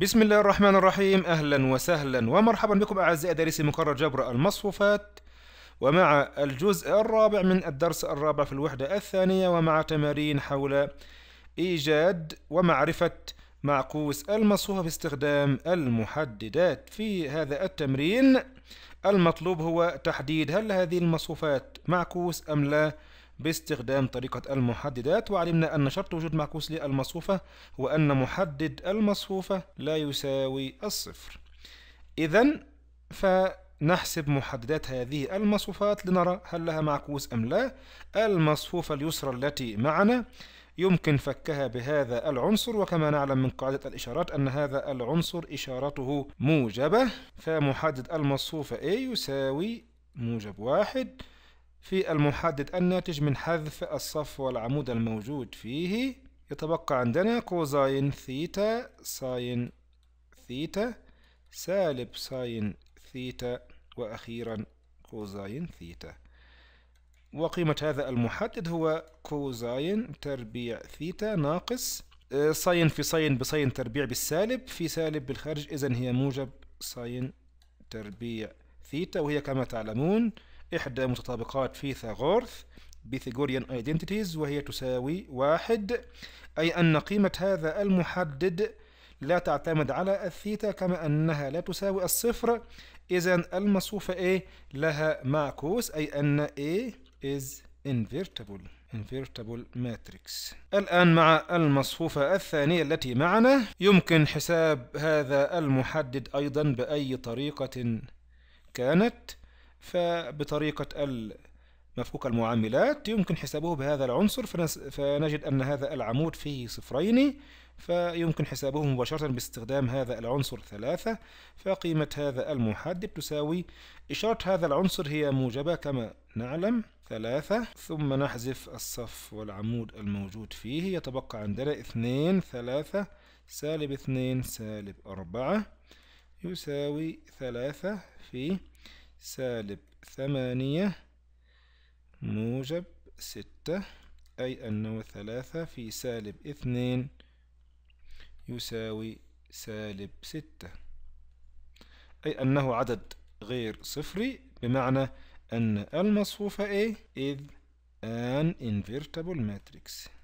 بسم الله الرحمن الرحيم أهلا وسهلا ومرحبا بكم أعزائي دارسي مقرر جبر المصفوفات ومع الجزء الرابع من الدرس الرابع في الوحدة الثانية ومع تمارين حول إيجاد ومعرفة معكوس المصفوفة باستخدام المحددات في هذا التمرين المطلوب هو تحديد هل هذه المصفوفات معكوس أم لا باستخدام طريقة المحددات وعلمنا أن شرط وجود معكوس للمصفوفة هو أن محدد المصفوفة لا يساوي الصفر إذا فنحسب محددات هذه المصفوفات لنرى هل لها معكوس أم لا المصفوفة اليسرى التي معنا يمكن فكها بهذا العنصر وكما نعلم من قاعدة الإشارات أن هذا العنصر إشارته موجبة فمحدد المصفوفة A يساوي موجب واحد في المحدد الناتج من حذف الصف والعمود الموجود فيه يتبقى عندنا كوزاين ثيتا ساين ثيتا سالب ساين ثيتا وأخيرا كوزاين ثيتا وقيمة هذا المحدد هو كوزاين تربيع ثيتا ناقص آه، ساين في ساين بساين تربيع بالسالب في سالب بالخارج إذن هي موجب ساين تربيع ثيتا وهي كما تعلمون إحدى متطابقات فيثاغورث بيثاغوريان ايدنتيتيز وهي تساوي واحد أي أن قيمة هذا المحدد لا تعتمد على الثيتا كما أنها لا تساوي الصفر إذا المصفوفة A لها معكوس أي أن A is invertible invertible matrix الآن مع المصفوفة الثانية التي معنا يمكن حساب هذا المحدد أيضا بأي طريقة كانت فبطريقة مفكوك المعاملات يمكن حسابه بهذا العنصر فنجد أن هذا العمود فيه صفرين فيمكن حسابه مباشرة باستخدام هذا العنصر ثلاثة فقيمة هذا المحدد تساوي إشارة هذا العنصر هي موجبة كما نعلم ثلاثة ثم نحذف الصف والعمود الموجود فيه يتبقى عندنا اثنين ثلاثة سالب اثنين سالب أربعة يساوي ثلاثة في سالب ثمانية موجب ستة أي أنه ثلاثة في سالب اثنين يساوي سالب ستة أي أنه عدد غير صفري بمعنى أن المصفوفة A is an invertible matrix